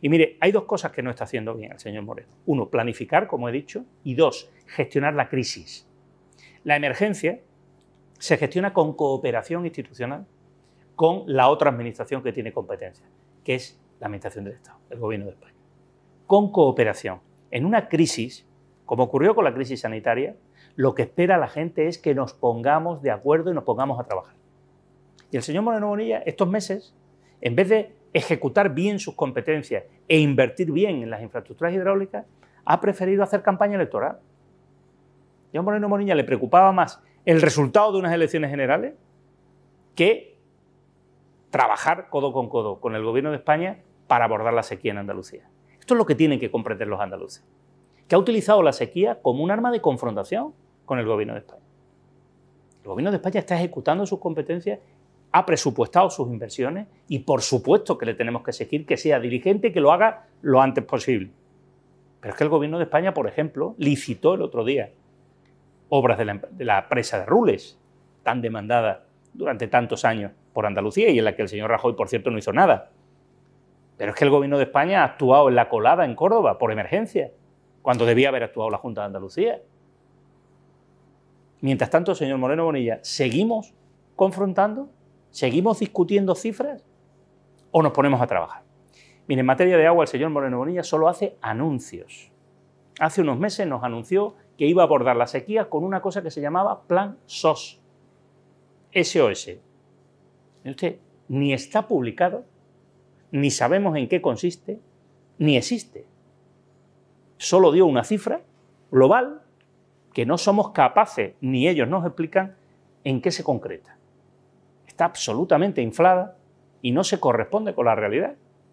Y mire, hay dos cosas que no está haciendo bien el señor Moreno. Uno, planificar, como he dicho, y dos, gestionar la crisis. La emergencia se gestiona con cooperación institucional con la otra administración que tiene competencia, que es la Administración del Estado, el Gobierno de España. Con cooperación. En una crisis, como ocurrió con la crisis sanitaria, lo que espera la gente es que nos pongamos de acuerdo y nos pongamos a trabajar. Y el señor Moreno Bonilla, estos meses, en vez de ejecutar bien sus competencias e invertir bien en las infraestructuras hidráulicas, ha preferido hacer campaña electoral. Y a Moreno Moriña le preocupaba más el resultado de unas elecciones generales que trabajar codo con codo con el gobierno de España para abordar la sequía en Andalucía. Esto es lo que tienen que comprender los andaluces, que ha utilizado la sequía como un arma de confrontación con el gobierno de España. El gobierno de España está ejecutando sus competencias ha presupuestado sus inversiones y por supuesto que le tenemos que seguir... que sea dirigente y que lo haga lo antes posible. Pero es que el gobierno de España, por ejemplo, licitó el otro día obras de la, em-, de la presa de Rules, tan demandada durante tantos años por Andalucía y en la que el señor Rajoy, por cierto, no hizo nada. Pero es que el gobierno de España ha actuado en la colada en Córdoba por emergencia, cuando debía haber actuado la Junta de Andalucía. Mientras tanto, señor Moreno Bonilla, seguimos confrontando ¿Seguimos discutiendo cifras o nos ponemos a trabajar? Mire, en materia de agua, el señor Moreno Bonilla solo hace anuncios. Hace unos meses nos anunció que iba a abordar la sequía con una cosa que se llamaba Plan SOS. SOS. ni está publicado, ni sabemos en qué consiste, ni existe. Solo dio una cifra global que no somos capaces, ni ellos nos explican, en qué se concreta está absolutamente inflada y no se corresponde con la realidad.